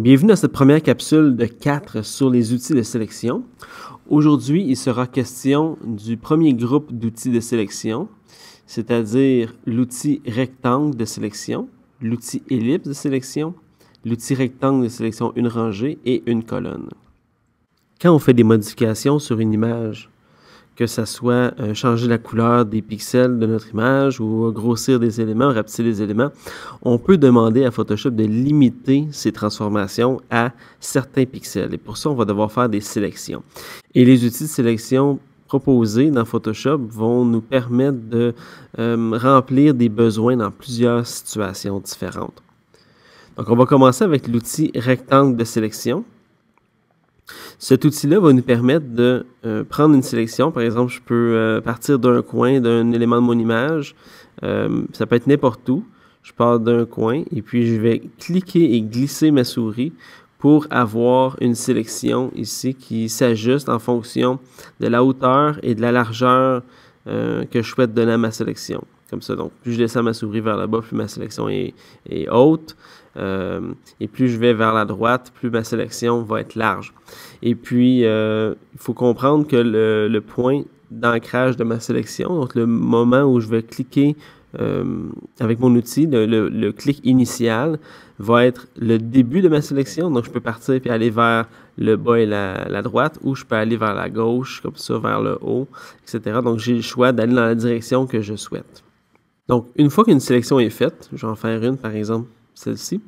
bienvenue à cette première capsule de 4 sur les outils de sélection. Aujourd'hui, il sera question du premier groupe d'outils de sélection, c'est-à-dire l'outil rectangle de sélection, l'outil ellipse de sélection, l'outil rectangle de sélection une rangée et une colonne. Quand on fait des modifications sur une image, que ça soit euh, changer la couleur des pixels de notre image ou grossir des éléments, rapetir des éléments, on peut demander à Photoshop de limiter ces transformations à certains pixels. Et pour ça, on va devoir faire des sélections. Et les outils de sélection proposés dans Photoshop vont nous permettre de euh, remplir des besoins dans plusieurs situations différentes. Donc, on va commencer avec l'outil rectangle de sélection cet outil-là va nous permettre de euh, prendre une sélection. Par exemple, je peux euh, partir d'un coin, d'un élément de mon image. Euh, ça peut être n'importe où. Je pars d'un coin et puis je vais cliquer et glisser ma souris pour avoir une sélection ici qui s'ajuste en fonction de la hauteur et de la largeur que je souhaite donner à ma sélection comme ça. Donc, plus je descends ma souris vers le bas, plus ma sélection est, haute. Euh, et plus je vais vers la droite, plus ma sélection va être large. Et puis, euh, il faut comprendre que le, point d'ancrage de ma sélection, donc le moment où je vais cliquer euh, avec mon outil, le, le, clic initial va être le début de ma sélection. Donc, je peux partir et aller vers le bas et la, la droite, ou je peux aller vers la gauche, comme ça, vers le haut, etc. Donc, j'ai le choix d'aller dans la direction que je souhaite. Donc, une fois qu'une sélection est faite, je vais en faire une, par exemple, celle-ci,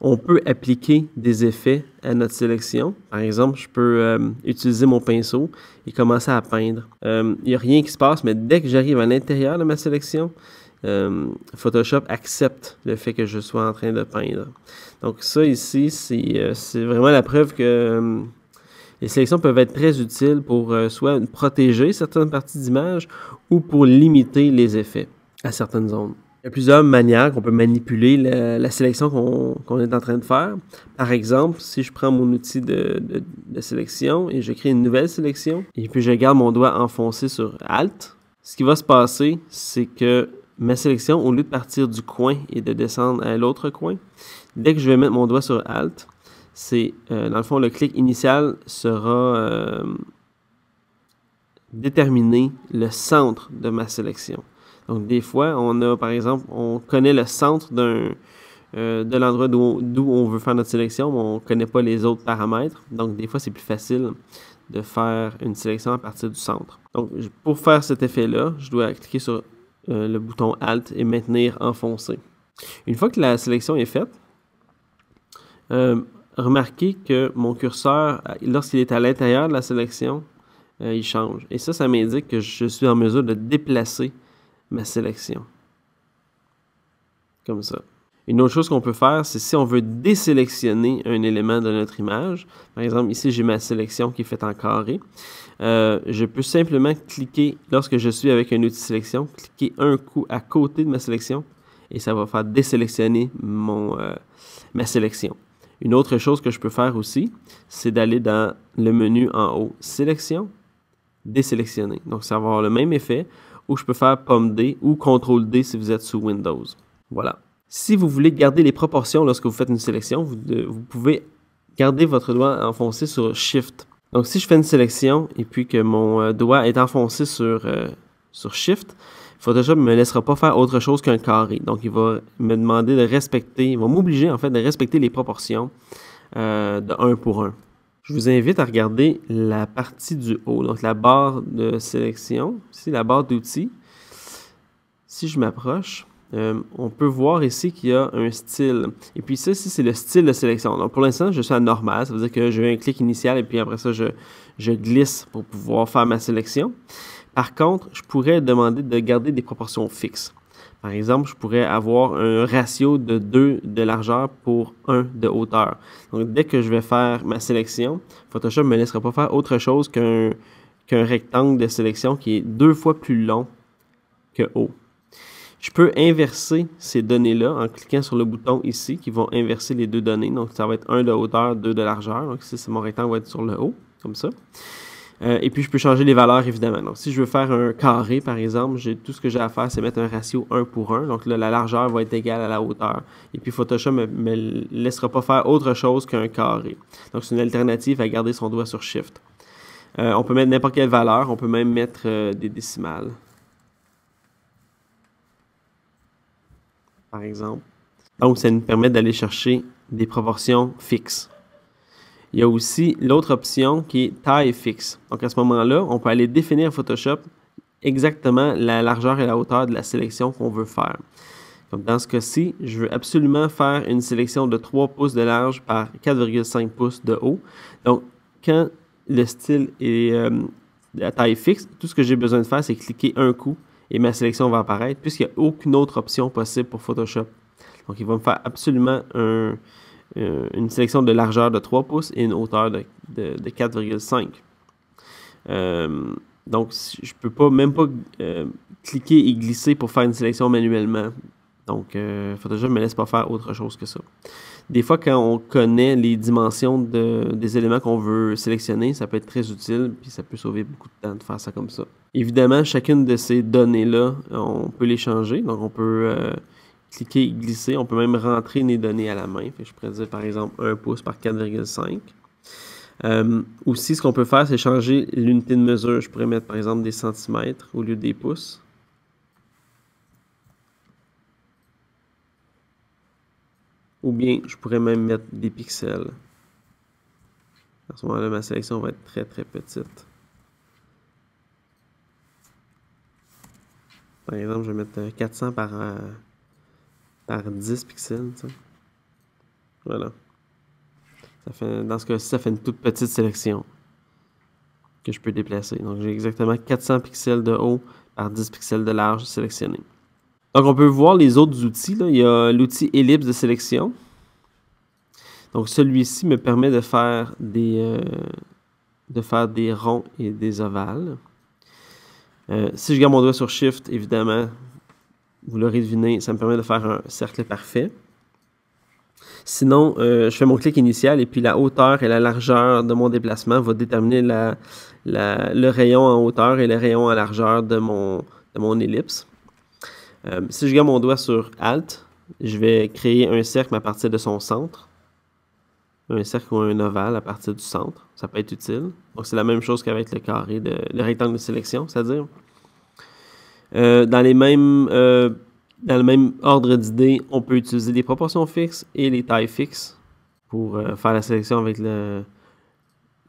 on peut appliquer des effets à notre sélection. Par exemple, je peux euh, utiliser mon pinceau et commencer à peindre. Il euh, n'y a rien qui se passe, mais dès que j'arrive à l'intérieur de ma sélection, euh, Photoshop accepte le fait que je sois en train de peindre. Donc ça ici, c'est vraiment la preuve que les sélections peuvent être très utiles pour soit protéger certaines parties d'image ou pour limiter les effets certaines zones. Il y a plusieurs manières qu'on peut manipuler la, sélection qu'on est en train de faire. Par exemple, si je prends mon outil de, sélection et je crée une nouvelle sélection, et puis je garde mon doigt enfoncé sur Alt, ce qui va se passer, c'est que ma sélection, au lieu de partir du coin et de descendre à l'autre coin, dès que je vais mettre mon doigt sur Alt, c'est euh, dans le fond le clic initial sera euh, déterminé le centre de ma sélection. Donc, des fois, on a, par exemple, on connaît le centre d'un euh, de l'endroit d'où on veut faire notre sélection, mais on ne connaît pas les autres paramètres. Donc, des fois, c'est plus facile de faire une sélection à partir du centre. Donc, pour faire cet effet-là, je dois cliquer sur euh, le bouton Alt et maintenir enfoncé. Une fois que la sélection est faite, euh, remarquez que mon curseur, lorsqu'il est à l'intérieur de la sélection, il change. Et ça, ça m'indique que je suis en mesure de déplacer ma sélection. Comme ça. Une autre chose qu'on peut faire, c'est si on veut désélectionner un élément de notre image. Par exemple, ici, j'ai ma sélection qui est faite en carré. Euh, je peux simplement cliquer, lorsque je suis avec un outil sélection, cliquer un coup à côté de ma sélection et ça va faire désélectionner mon, euh, ma sélection. Une autre chose que je peux faire aussi, c'est d'aller dans le menu en haut, sélection, désélectionner. Donc, ça va avoir le même effet ou je peux faire pomme D ou CTRL D si vous êtes sous Windows. Voilà. Si vous voulez garder les proportions lorsque vous faites une sélection, vous, vous pouvez garder votre doigt enfoncé sur Shift. Donc si je fais une sélection et puis que mon euh, doigt est enfoncé sur, euh, sur Shift, Photoshop ne me laissera pas faire autre chose qu'un carré. Donc il va me demander de respecter, il va m'obliger en fait de respecter les proportions euh, de 1 pour 1 je vous invite à regarder la partie du haut, donc la barre de sélection, ici la barre d'outils. Si je m'approche, euh, on peut voir ici qu'il y a un style. Et puis ça, c'est le style de sélection. Donc pour l'instant, je suis à normal. Ça veut dire que je j'ai un clic initial et puis après ça, je, glisse pour pouvoir faire ma sélection. Par contre, je pourrais demander de garder des proportions fixes. Par exemple, je pourrais avoir un ratio de 2 de largeur pour 1 de hauteur. Donc, dès que je vais faire ma sélection, Photoshop ne me laissera pas faire autre chose qu'un rectangle de sélection qui est deux fois plus long que haut. Je peux inverser ces données-là en cliquant sur le bouton ici qui vont inverser les deux données. Donc, ça va être 1 de hauteur, 2 de largeur. Donc, ici, mon rectangle va être sur le haut, comme ça. Euh, et puis, je peux changer les valeurs, évidemment. Donc, si je veux faire un carré, par exemple, tout ce que j'ai à faire, c'est mettre un ratio 1 pour 1. Donc, là, la largeur va être égale à la hauteur. Et puis, Photoshop ne me, laissera pas faire autre chose qu'un carré. Donc, c'est une alternative à garder son doigt sur Shift. Euh, on peut mettre n'importe quelle valeur. On peut même mettre euh, des décimales. Par exemple. Donc, ça nous permet d'aller chercher des proportions fixes. Il y a aussi l'autre option qui est taille fixe. Donc à ce moment-là, on peut aller définir Photoshop exactement la largeur et la hauteur de la sélection qu'on veut faire. Comme dans ce cas-ci, je veux absolument faire une sélection de 3 pouces de large par 4,5 pouces de haut. Donc quand le style est à euh, taille fixe, tout ce que j'ai besoin de faire, c'est cliquer un coup et ma sélection va apparaître puisqu'il n'y a aucune autre option possible pour Photoshop. Donc il va me faire absolument un, euh, une sélection de largeur de 3 pouces et une hauteur de, 4,5. Euh, donc, je ne peux pas, même pas euh, cliquer et glisser pour faire une sélection manuellement. Donc, Photoshop ne me laisse pas faire autre chose que ça. Des fois, quand on connaît les dimensions des éléments qu'on veut sélectionner, ça peut être très utile, puis ça peut sauver beaucoup de temps de faire ça comme ça. Évidemment, chacune de ces données-là, on peut les changer. Donc, on peut cliquer glisser. On peut même rentrer les données à la main. je pourrais dire par exemple 1 pouce par 4,5. Euh, aussi, ce qu'on peut faire, c'est changer l'unité de mesure. Je pourrais mettre par exemple des centimètres au lieu des pouces. Ou bien, je pourrais même mettre des pixels. À ce moment-là, ma sélection va être très très petite. Par exemple, je vais mettre 400 euh, par, euh, par 10 pixels. Voilà. Ça fait, dans ce cas-ci, ça fait une toute petite sélection que je peux déplacer. Donc j'ai exactement 400 pixels de haut par 10 pixels de large sélectionnés. Donc on peut voir les autres outils. Il y a l'outil ellipse de sélection. Donc celui-ci me permet de faire des euh, de faire des ronds et des ovales. Euh, si je garde mon doigt sur Shift, évidemment, vous l'aurez deviné, ça me permet de faire un cercle parfait. Sinon, euh, je fais mon clic initial et puis la hauteur et la largeur de mon déplacement va déterminer le rayon en hauteur et le rayon en largeur de mon, ellipse. Euh, si je garde mon doigt sur Alt, je vais créer un cercle à partir de son centre. Un cercle ou un ovale à partir du centre. Ça peut être utile. Donc, c'est la même chose qu'avec le carré, de, le rectangle de sélection, c'est-à-dire. Euh, euh, dans, le même ordre d'idées, on peut utiliser des proportions fixes et les tailles fixes pour euh, faire la sélection avec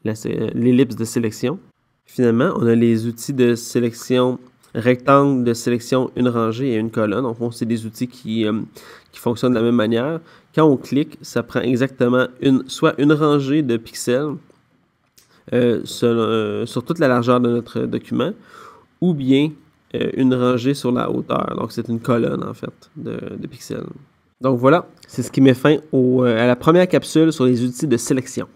l'ellipse de sélection. Finalement, on a les outils de sélection rectangle, de sélection une rangée et une colonne. En Donc, c'est des outils qui, fonctionnent de la même manière. Quand on clique, ça prend exactement une, soit une rangée de pixels sur toute la largeur de notre document, ou bien euh, une rangée sur la hauteur. Donc, c'est une colonne, en fait, de, pixels. Donc, voilà, c'est ce qui met fin euh, à la première capsule sur les outils de sélection.